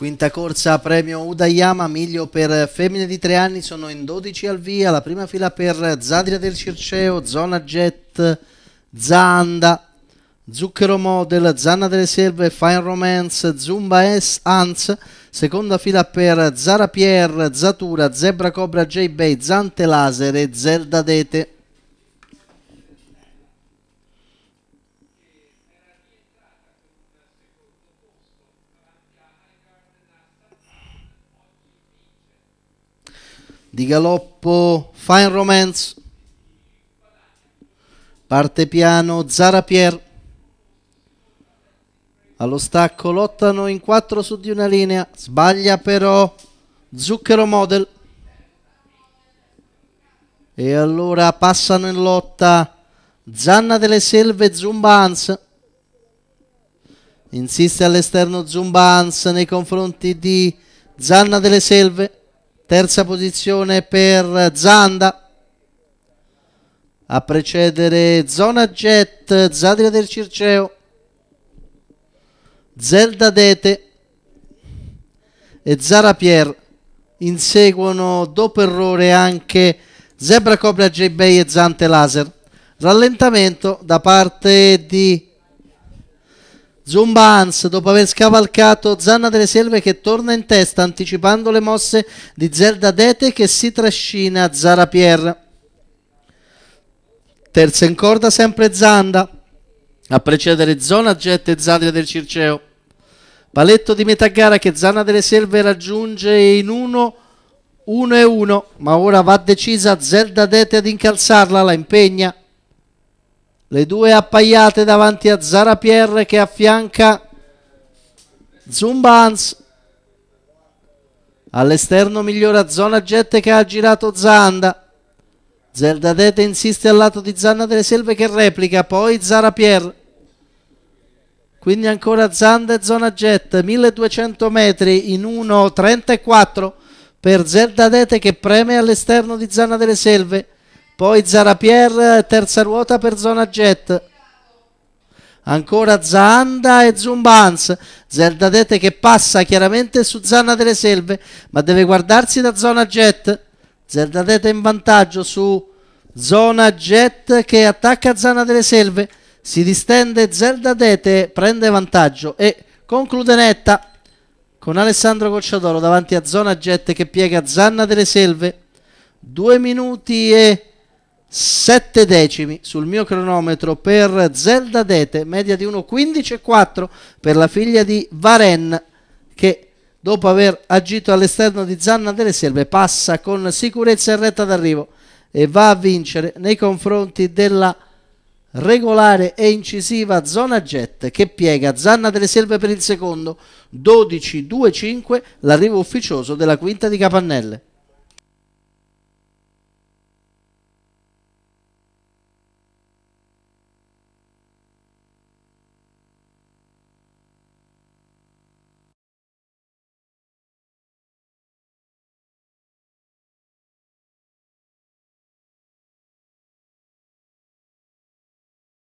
Quinta corsa premio Udayama, miglio per femmine di tre anni, sono in 12 al via, la prima fila per Zadria del Circeo, Zona Jet, Zanda, Zucchero Model, Zanna delle Selve, Fine Romance, Zumba S, Hans, seconda fila per Zara Pierre, Zatura, Zebra Cobra, J-Bay, Zante Laser e Zelda Dete. di Galoppo, Fine Romance, parte piano Zara Pier, allo stacco lottano in quattro su di una linea, sbaglia però Zucchero Model e allora passano in lotta Zanna delle Selve e Zumba Hans. Insiste all'esterno Zumba Hans nei confronti di Zanna delle Selve terza posizione per Zanda a precedere Zona Jet, Zadria del Circeo, Zelda Dete e Zara Pier. Inseguono dopo errore anche Zebra Cobra J-Bay e Zante Laser. Rallentamento da parte di Zumba Hans dopo aver scavalcato Zanna delle Selve che torna in testa anticipando le mosse di Zelda Dete che si trascina Zara Pierre. Terza in corda sempre Zanda a precedere Zona Jet e Zadria del Circeo. Paletto di metà gara che Zanna delle Selve raggiunge in 1 1 e 1, ma ora va decisa Zelda Dete ad incalzarla, la impegna le due appaiate davanti a Zara Pierre che affianca Zumbans all'esterno migliora zona Jet che ha girato Zanda Zelda Dete insiste al lato di Zanna delle Selve che replica poi Zara Pierre quindi ancora Zanda e zona Jet 1200 metri in 1.34 per Zelda Dete che preme all'esterno di Zanna delle Selve poi Zarapier, terza ruota per zona jet. Ancora Zanda e Zumbans. Zeldadete che passa chiaramente su Zanna delle Selve, ma deve guardarsi da zona jet. Zeldadete in vantaggio su zona jet che attacca Zanna delle Selve. Si distende Zeldadete, prende vantaggio e conclude netta con Alessandro Cocciadoro davanti a zona jet che piega Zanna delle Selve. Due minuti e 7 decimi sul mio cronometro per Zelda Dete, media di 1,15 e 4 per la figlia di Varen che dopo aver agito all'esterno di Zanna delle Selve passa con sicurezza in retta d'arrivo e va a vincere nei confronti della regolare e incisiva zona jet che piega Zanna delle Selve per il secondo 12-2-5 l'arrivo ufficioso della quinta di Capannelle.